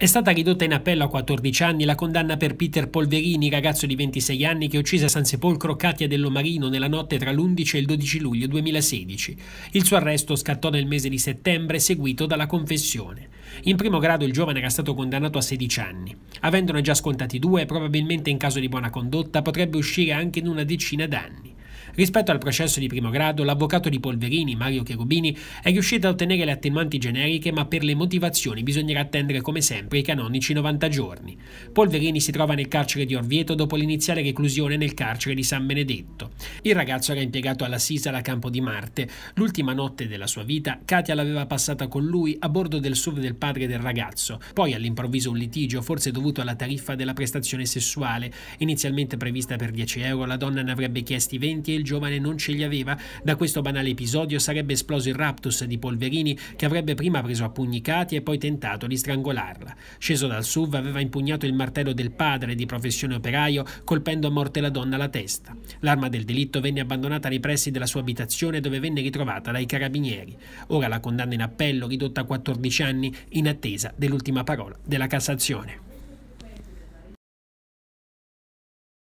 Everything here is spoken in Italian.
È stata ridotta in appello a 14 anni la condanna per Peter Polverini, ragazzo di 26 anni che uccise a San Sepolcro Katia Dell'Omarino nella notte tra l'11 e il 12 luglio 2016. Il suo arresto scattò nel mese di settembre, seguito dalla confessione. In primo grado il giovane era stato condannato a 16 anni. Avendone già scontati due, probabilmente in caso di buona condotta potrebbe uscire anche in una decina d'anni. Rispetto al processo di primo grado, l'avvocato di Polverini, Mario Cherubini, è riuscito a ottenere le attenuanti generiche, ma per le motivazioni bisognerà attendere come sempre i canonici 90 giorni. Polverini si trova nel carcere di Orvieto dopo l'iniziale reclusione nel carcere di San Benedetto. Il ragazzo era impiegato alla Sisa alla Campo di Marte. L'ultima notte della sua vita, Katia l'aveva passata con lui a bordo del SUV del padre del ragazzo. Poi all'improvviso un litigio, forse dovuto alla tariffa della prestazione sessuale, inizialmente prevista per 10 euro, la donna ne avrebbe chiesti 20 e il giovane non ce li aveva. Da questo banale episodio sarebbe esploso il raptus di Polverini che avrebbe prima preso a pugni Cati e poi tentato di strangolarla. Sceso dal SUV aveva impugnato il martello del padre di professione operaio colpendo a morte la donna alla testa. L'arma del delitto venne abbandonata nei pressi della sua abitazione dove venne ritrovata dai carabinieri. Ora la condanna in appello ridotta a 14 anni in attesa dell'ultima parola della Cassazione.